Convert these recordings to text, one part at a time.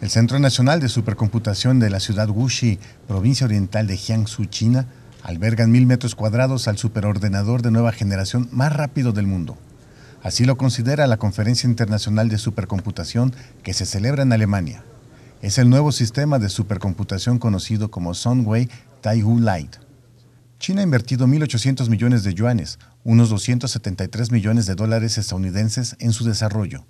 El Centro Nacional de Supercomputación de la ciudad Wuxi, provincia oriental de Jiangsu, China, alberga en mil metros cuadrados al superordenador de nueva generación más rápido del mundo. Así lo considera la Conferencia Internacional de Supercomputación que se celebra en Alemania. Es el nuevo sistema de supercomputación conocido como Sunway Taihu Light. China ha invertido 1.800 millones de yuanes, unos 273 millones de dólares estadounidenses, en su desarrollo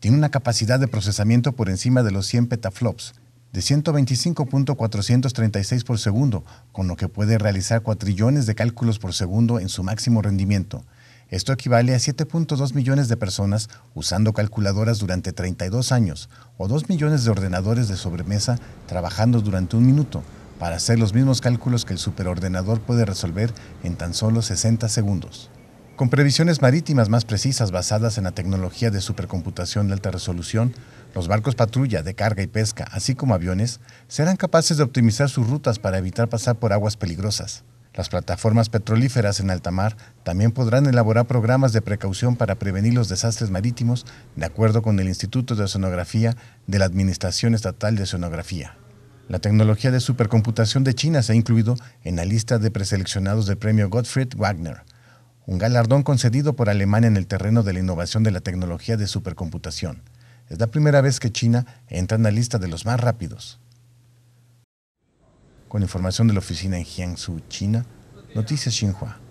tiene una capacidad de procesamiento por encima de los 100 petaflops, de 125.436 por segundo, con lo que puede realizar cuatrillones de cálculos por segundo en su máximo rendimiento. Esto equivale a 7.2 millones de personas usando calculadoras durante 32 años o 2 millones de ordenadores de sobremesa trabajando durante un minuto para hacer los mismos cálculos que el superordenador puede resolver en tan solo 60 segundos. Con previsiones marítimas más precisas basadas en la tecnología de supercomputación de alta resolución, los barcos patrulla de carga y pesca, así como aviones, serán capaces de optimizar sus rutas para evitar pasar por aguas peligrosas. Las plataformas petrolíferas en alta mar también podrán elaborar programas de precaución para prevenir los desastres marítimos, de acuerdo con el Instituto de Oceanografía de la Administración Estatal de Oceanografía. La tecnología de supercomputación de China se ha incluido en la lista de preseleccionados del premio Gottfried Wagner, un galardón concedido por Alemania en el terreno de la innovación de la tecnología de supercomputación. Es la primera vez que China entra en la lista de los más rápidos. Con información de la oficina en Jiangsu, China, Noticias Xinhua.